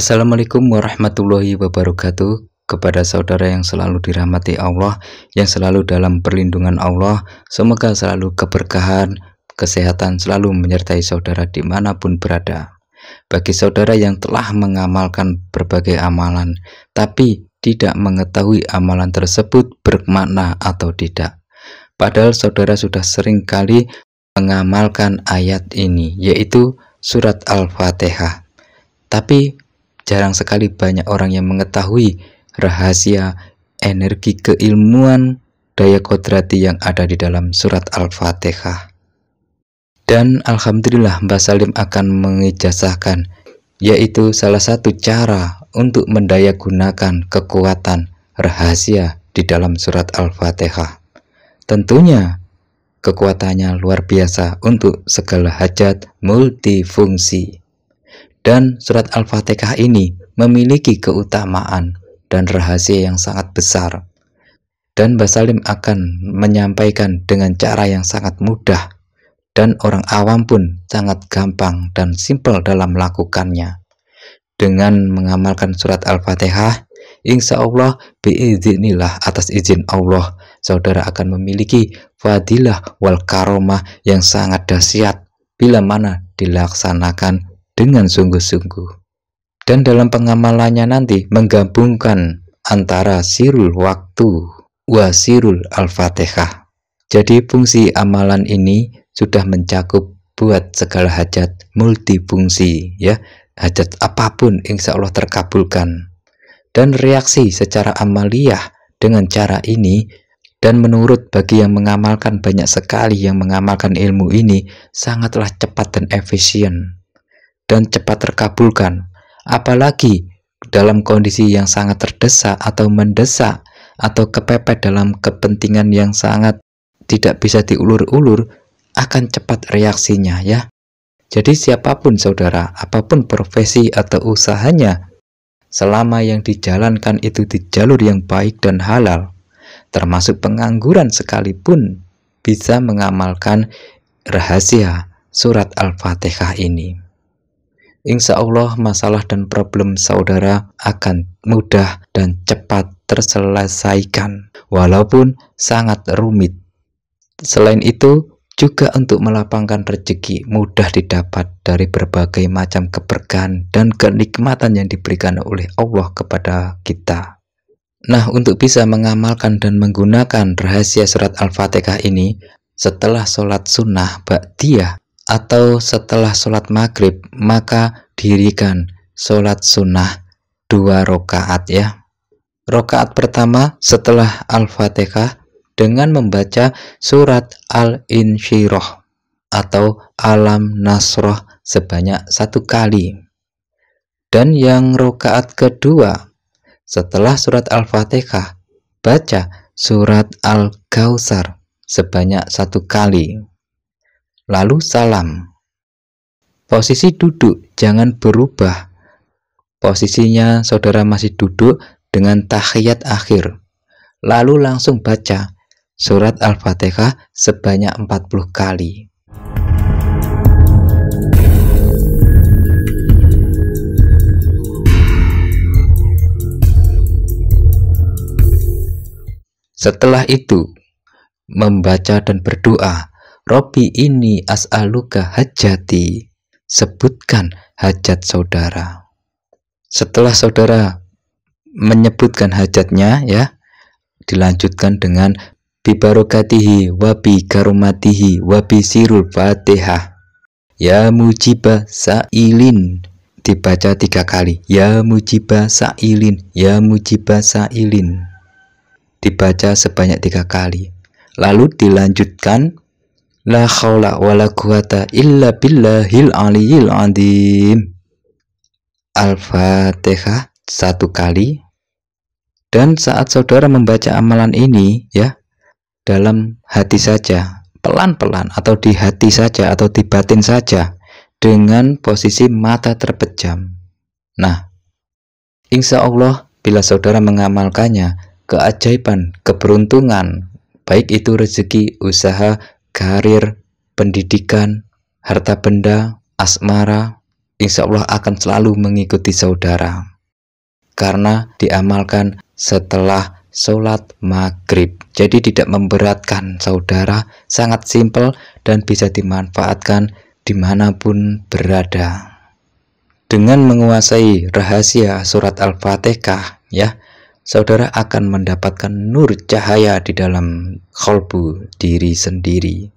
Assalamualaikum warahmatullahi wabarakatuh kepada saudara yang selalu dirahmati Allah, yang selalu dalam perlindungan Allah, semoga selalu keberkahan, kesehatan selalu menyertai saudara dimanapun berada. Bagi saudara yang telah mengamalkan berbagai amalan, tapi tidak mengetahui amalan tersebut bermakna atau tidak. Padahal saudara sudah sering kali mengamalkan ayat ini, yaitu surat Al-Fatihah. Tapi jarang sekali banyak orang yang mengetahui rahasia energi keilmuan daya kodrati yang ada di dalam surat Al-Fatihah. Dan Alhamdulillah Mbah Salim akan mengijazahkan, yaitu salah satu cara untuk mendaya gunakan kekuatan rahasia di dalam surat Al-Fatihah. Tentunya kekuatannya luar biasa untuk segala hajat multifungsi. Dan surat Al-Fatihah ini memiliki keutamaan dan rahasia yang sangat besar. Dan Basalim akan menyampaikan dengan cara yang sangat mudah dan orang awam pun sangat gampang dan simpel dalam melakukannya. Dengan mengamalkan surat Al-Fatihah, insya Allah biizinilah atas izin Allah, saudara akan memiliki fadilah wal karomah yang sangat dahsyat bila mana dilaksanakan dengan sungguh-sungguh dan dalam pengamalannya nanti menggabungkan antara sirul waktu wa sirul al-fatihah jadi fungsi amalan ini sudah mencakup buat segala hajat multifungsi ya hajat apapun insya Allah terkabulkan dan reaksi secara amaliyah dengan cara ini dan menurut bagi yang mengamalkan banyak sekali yang mengamalkan ilmu ini sangatlah cepat dan efisien dan cepat terkabulkan. Apalagi dalam kondisi yang sangat terdesak atau mendesak atau kepepet dalam kepentingan yang sangat tidak bisa diulur-ulur akan cepat reaksinya ya. Jadi siapapun saudara, apapun profesi atau usahanya, selama yang dijalankan itu di jalur yang baik dan halal, termasuk pengangguran sekalipun bisa mengamalkan rahasia surat Al-Fatihah ini. Insya Allah masalah dan problem saudara akan mudah dan cepat terselesaikan walaupun sangat rumit. Selain itu, juga untuk melapangkan rezeki mudah didapat dari berbagai macam keberkahan dan kenikmatan yang diberikan oleh Allah kepada kita. Nah, untuk bisa mengamalkan dan menggunakan rahasia surat Al-Fatihah ini, setelah sholat sunnah Ba'diyah atau setelah sholat maghrib maka dirikan sholat sunnah dua rokaat ya rokaat pertama setelah al-fatihah dengan membaca surat al-insyirah atau alam nasroh sebanyak satu kali dan yang rokaat kedua setelah surat al-fatihah baca surat al gausar sebanyak satu kali lalu salam. Posisi duduk jangan berubah. Posisinya saudara masih duduk dengan tahiyat akhir. Lalu langsung baca surat Al-Fatihah sebanyak 40 kali. Setelah itu, membaca dan berdoa Robi ini as'aluka hajati. Sebutkan hajat saudara. Setelah saudara menyebutkan hajatnya ya, dilanjutkan dengan bibarokatihi Wabi karumatihi wabi sirul Fatihah. Ya mujiba sa'ilin dibaca tiga kali ya mujiba sa'ilin ya mujiba sa'ilin dibaca sebanyak tiga kali lalu dilanjutkan La wa la quwata illa billahil aliyil adim. Al-Fatihah satu kali. Dan saat saudara membaca amalan ini ya, dalam hati saja, pelan-pelan atau di hati saja atau di batin saja dengan posisi mata terpejam. Nah, insya Allah bila saudara mengamalkannya, keajaiban, keberuntungan, baik itu rezeki, usaha, karir, pendidikan, harta benda, asmara, insya Allah akan selalu mengikuti saudara. Karena diamalkan setelah sholat maghrib. Jadi tidak memberatkan saudara, sangat simpel dan bisa dimanfaatkan dimanapun berada. Dengan menguasai rahasia surat Al-Fatihah, ya, saudara akan mendapatkan nur cahaya di dalam kolbu diri sendiri.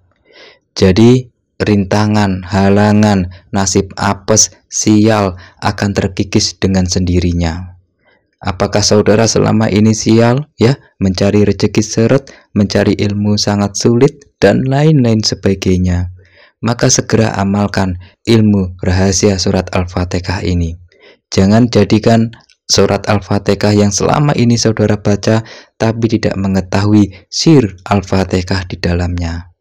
Jadi, rintangan, halangan, nasib apes, sial akan terkikis dengan sendirinya. Apakah saudara selama ini sial ya mencari rezeki seret, mencari ilmu sangat sulit dan lain-lain sebagainya? Maka segera amalkan ilmu rahasia surat Al-Fatihah ini. Jangan jadikan surat Al-Fatihah yang selama ini saudara baca tapi tidak mengetahui sir Al-Fatihah di dalamnya.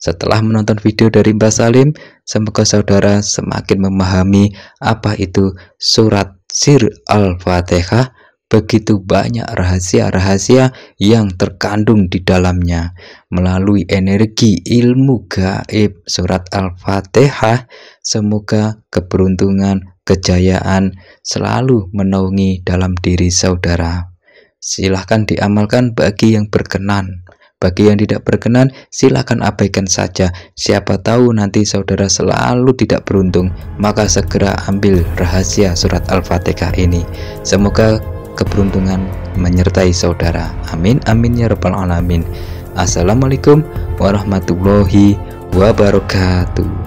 Setelah menonton video dari Mbak Salim, semoga saudara semakin memahami apa itu surat sir Al-Fatihah begitu banyak rahasia-rahasia yang terkandung di dalamnya melalui energi ilmu gaib surat Al-Fatihah semoga keberuntungan kejayaan selalu menaungi dalam diri saudara. Silahkan diamalkan bagi yang berkenan. Bagi yang tidak berkenan, silahkan abaikan saja. Siapa tahu nanti saudara selalu tidak beruntung, maka segera ambil rahasia surat Al-Fatihah ini. Semoga keberuntungan menyertai saudara. Amin amin ya rabbal alamin. Assalamualaikum warahmatullahi wabarakatuh.